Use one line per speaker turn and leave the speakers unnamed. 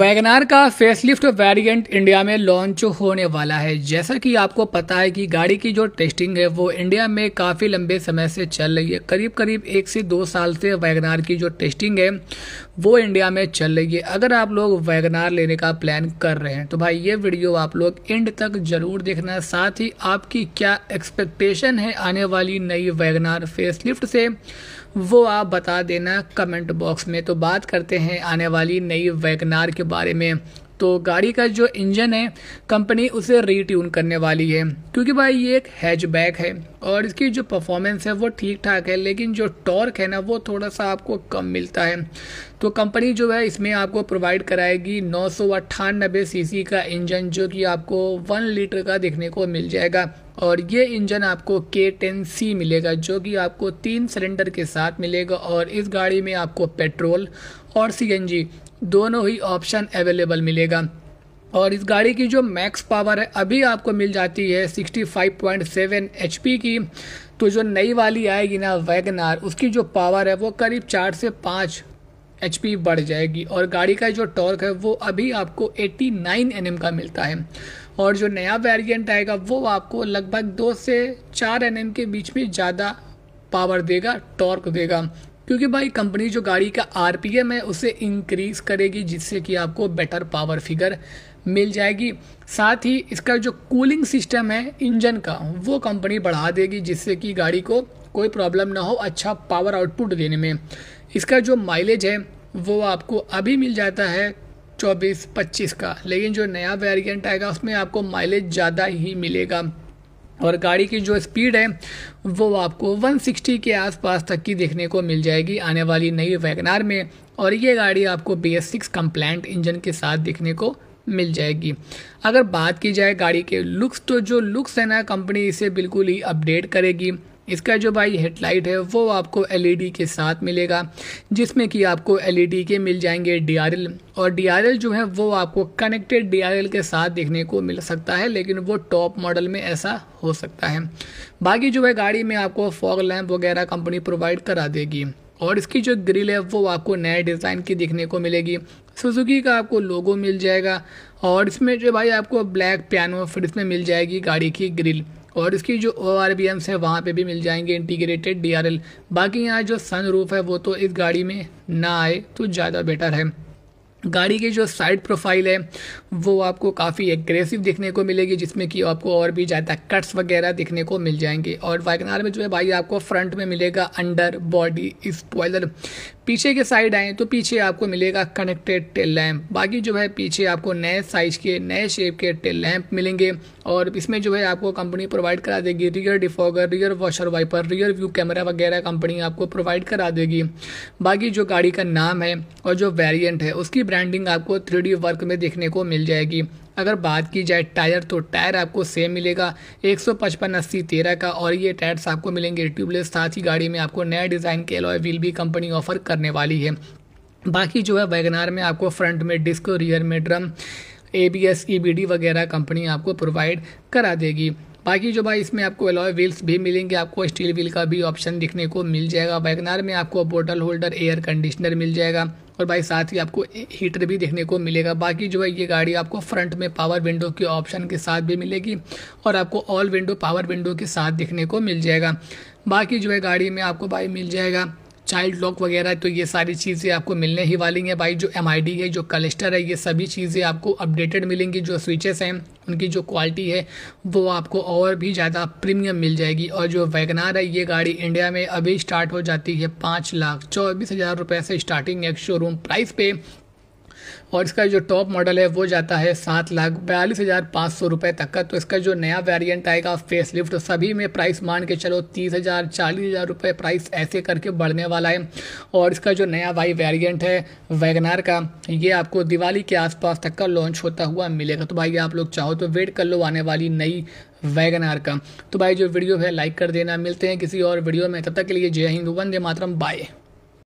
WagonR का facelift variant India में launch होने वाला है जैसा कि आपको पता है कि गाड़ी की जो टेस्टिंग है वो इंडिया में काफ़ी लंबे समय से चल रही है करीब करीब एक से दो साल से वैगनार की जो टेस्टिंग है वो इंडिया में चल रही है अगर आप लोग वैगनार लेने का प्लान कर रहे हैं तो भाई ये वीडियो आप लोग एंड तक ज़रूर देखना साथ ही आपकी क्या एक्सपेक्टेशन है आने वाली नई वैगनार फेसलिफ्ट से वो आप बता देना कमेंट बॉक्स में तो बात करते हैं आने वाली नई वैगनार के बारे में तो गाड़ी का जो इंजन है कंपनी उसे रीट्यून करने वाली है क्योंकि भाई ये एक हैचबैक है और इसकी जो परफॉर्मेंस है वो ठीक ठाक है लेकिन जो टॉर्क है ना वो थोड़ा सा आपको कम मिलता है तो कंपनी जो है इसमें आपको प्रोवाइड कराएगी नौ सौ अट्ठानबे सी का इंजन जो कि आपको वन लीटर का देखने को मिल जाएगा और ये इंजन आपको के टेन सी मिलेगा जो कि आपको तीन सिलेंडर के साथ मिलेगा और इस गाड़ी में आपको पेट्रोल और सी दोनों ही ऑप्शन अवेलेबल मिलेगा और इस गाड़ी की जो मैक्स पावर है अभी आपको मिल जाती है 65.7 एचपी की तो जो नई वाली आएगी ना वैगन आर उसकी जो पावर है वो करीब चार से पाँच एच बढ़ जाएगी और गाड़ी का जो टॉर्क है वो अभी आपको 89 एन का मिलता है और जो नया वेरिएंट आएगा वो आपको लगभग दो से चार एन के बीच में ज़्यादा पावर देगा टॉर्क देगा क्योंकि भाई कंपनी जो गाड़ी का एम है उसे इंक्रीज करेगी जिससे कि आपको बेटर पावर फिगर मिल जाएगी साथ ही इसका जो कूलिंग सिस्टम है इंजन का वो कंपनी बढ़ा देगी जिससे कि गाड़ी को कोई प्रॉब्लम ना हो अच्छा पावर आउटपुट देने में इसका जो माइलेज है वो आपको अभी मिल जाता है चौबीस पच्चीस का लेकिन जो नया वेरिएंट आएगा उसमें आपको माइलेज ज़्यादा ही मिलेगा और गाड़ी की जो स्पीड है वो आपको 160 के आसपास तक की देखने को मिल जाएगी आने वाली नई वैगनार में और ये गाड़ी आपको B S six compliant engine के साथ देखने को मिल जाएगी अगर बात की जाए गाड़ी के लुक्स तो जो लुक्स है ना कंपनी इसे बिल्कुल ही अपडेट करेगी इसका जो भाई हेडलाइट है वो आपको एलईडी e के साथ मिलेगा जिसमें कि आपको एलईडी e के मिल जाएंगे डीआरएल और डीआरएल जो है वो आपको कनेक्टेड डीआरएल के साथ देखने को मिल सकता है लेकिन वो टॉप मॉडल में ऐसा हो सकता है बाकी जो है गाड़ी में आपको फॉग लैम्प वगैरह कंपनी प्रोवाइड करा देगी और इसकी जो ग्रिल है वो आपको नए डिज़ाइन की देखने को मिलेगी सुजुकी का आपको लोगो मिल जाएगा और इसमें जो भाई आपको ब्लैक पियानो फिर इसमें मिल जाएगी गाड़ी की ग्रिल और इसकी जो ओ आर बी एम्स हैं वहाँ पर भी मिल जाएंगे इंटीग्रेटेड डी आर एल बाकी यहाँ जो सन रूफ है वो तो इस गाड़ी में ना आए तो ज़्यादा बेटर है गाड़ी की जो साइड प्रोफाइल है वो आपको काफ़ी एग्रेसिव देखने को मिलेगी जिसमें कि आपको और भी ज़्यादा कट्स वगैरह देखने को मिल जाएंगे और वैगनार में जो है भाई आपको फ्रंट में मिलेगा अंडर बॉडी स्पॉयलर पीछे के साइड आएँ तो पीछे आपको मिलेगा कनेक्टेड टेल लैम्प बाकी जो है पीछे आपको नए साइज के नए शेप के टेल लैम्प मिलेंगे और इसमें जो है आपको कंपनी प्रोवाइड करा देगी rear defogger rear washer wiper rear view camera वगैरह कंपनी आपको प्रोवाइड करा देगी बाकी जो गाड़ी का नाम है और जो वेरियंट है उसकी ब्रांडिंग आपको थ्री वर्क में देखने को मिल जाएगी अगर बात की जाए टायर तो टायर आपको सेम मिलेगा एक सौ पचपन अस्सी तेरह का और ये टायर्स आपको मिलेंगे ट्यूबलेस साथ ही गाड़ी में आपको नया डिज़ाइन के अलावा व्हील भी कंपनी ऑफर करने वाली है बाकी जो है वैगनार में आपको फ्रंट में डिस्क रियर में drum A B S E B D वगैरह कंपनी आपको प्रोवाइड करा देगी बाकी जो भाई इसमें आपको एलॉय व्हील्स भी मिलेंगे आपको स्टील व्हील का भी ऑप्शन दिखने को मिल जाएगा वैगनार में आपको बोटल होल्डर एयर कंडीशनर मिल जाएगा और भाई साथ ही आपको हीटर भी देखने को मिलेगा बाकी जो है ये गाड़ी आपको फ्रंट में पावर विंडो के ऑप्शन के साथ भी मिलेगी और आपको ऑल विंडो पावर विंडो के साथ देखने को मिल जाएगा बाकी जो है गाड़ी में आपको भाई मिल जाएगा चाइल्ड लॉक वगैरह तो ये सारी चीज़ें आपको मिलने ही वाली हैं भाई जो एम है जो कलेस्टर है ये सभी चीज़ें आपको अपडेटेड मिलेंगी जो स्विचेस हैं उनकी जो क्वालिटी है वो आपको और भी ज़्यादा प्रीमियम मिल जाएगी और जो वैगनार है ये गाड़ी इंडिया में अभी स्टार्ट हो जाती है पाँच लाख चौबीस हज़ार रुपये से स्टार्टिंग है शोरूम प्राइस पे और इसका जो टॉप मॉडल है वो जाता है सात लाख बयालीस हज़ार पाँच सौ रुपये तक का तो इसका जो नया वेरिएंट आएगा फेस लिफ्ट तो सभी में प्राइस मान के चलो तीस हज़ार चालीस हज़ार रुपये प्राइस ऐसे करके बढ़ने वाला है और इसका जो नया वाई वेरिएंट है वैगनार का ये आपको दिवाली के आसपास तक का लॉन्च होता हुआ मिलेगा तो भाई आप लोग चाहो तो वेट कर लो आने वाली नई वैगन आर का तो भाई जो वीडियो है लाइक कर देना मिलते हैं किसी और वीडियो में तब तक के लिए जय हिंद वंदे मातरम बाय